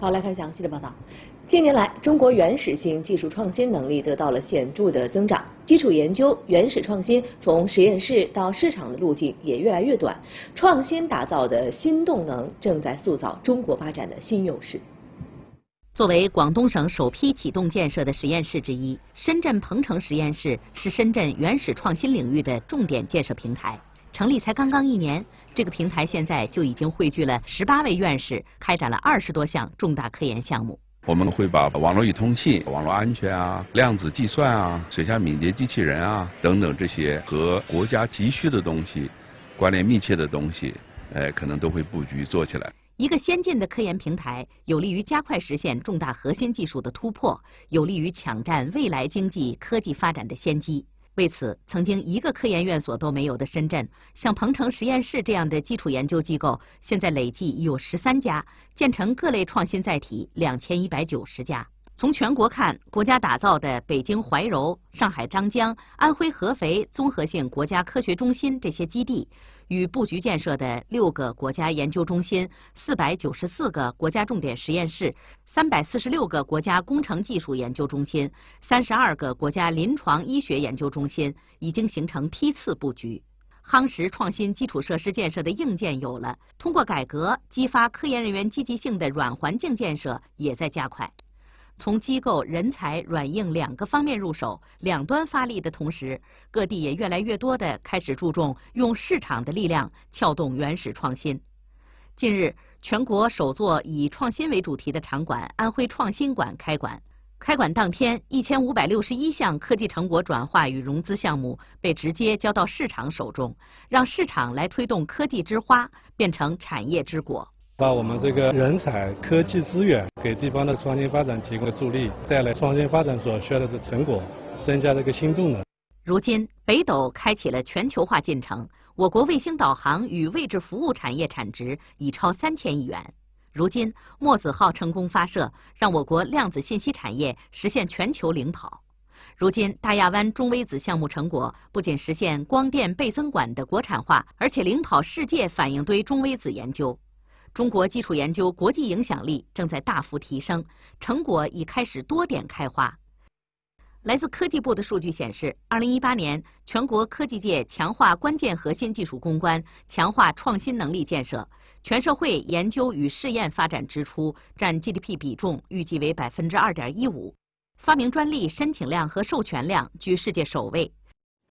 好，来看详细的报道。近年来，中国原始性技术创新能力得到了显著的增长，基础研究、原始创新从实验室到市场的路径也越来越短，创新打造的新动能正在塑造中国发展的新优势。作为广东省首批启动建设的实验室之一，深圳鹏城实验室是深圳原始创新领域的重点建设平台。成立才刚刚一年，这个平台现在就已经汇聚了十八位院士，开展了二十多项重大科研项目。我们会把网络与通信、网络安全啊、量子计算啊、水下敏捷机器人啊等等这些和国家急需的东西、关联密切的东西，呃，可能都会布局做起来。一个先进的科研平台，有利于加快实现重大核心技术的突破，有利于抢占未来经济科技发展的先机。为此，曾经一个科研院所都没有的深圳，像鹏城实验室这样的基础研究机构，现在累计已有十三家，建成各类创新载体两千一百九十家。从全国看，国家打造的北京怀柔、上海张江、安徽合肥综合性国家科学中心这些基地。与布局建设的六个国家研究中心、四百九十四个国家重点实验室、三百四十六个国家工程技术研究中心、三十二个国家临床医学研究中心，已经形成梯次布局，夯实创新基础设施建设的硬件有了。通过改革激发科研人员积极性的软环境建设也在加快。从机构、人才、软硬两个方面入手，两端发力的同时，各地也越来越多的开始注重用市场的力量撬动原始创新。近日，全国首座以创新为主题的场馆——安徽创新馆开馆。开馆当天，一千五百六十一项科技成果转化与融资项目被直接交到市场手中，让市场来推动科技之花变成产业之果。把我们这个人才、科技资源给地方的创新发展提供助力，带来创新发展所需要的这成果，增加这个新动能。如今，北斗开启了全球化进程，我国卫星导航与位置服务产业产值已超三千亿元。如今，墨子号成功发射，让我国量子信息产业实现全球领跑。如今，大亚湾中微子项目成果不仅实现光电倍增管的国产化，而且领跑世界反应堆中微子研究。中国基础研究国际影响力正在大幅提升，成果已开始多点开花。来自科技部的数据显示，二零一八年全国科技界强化关键核心技术攻关，强化创新能力建设，全社会研究与试验发展支出占 GDP 比重预计为百分之二点一五，发明专利申请量和授权量居世界首位。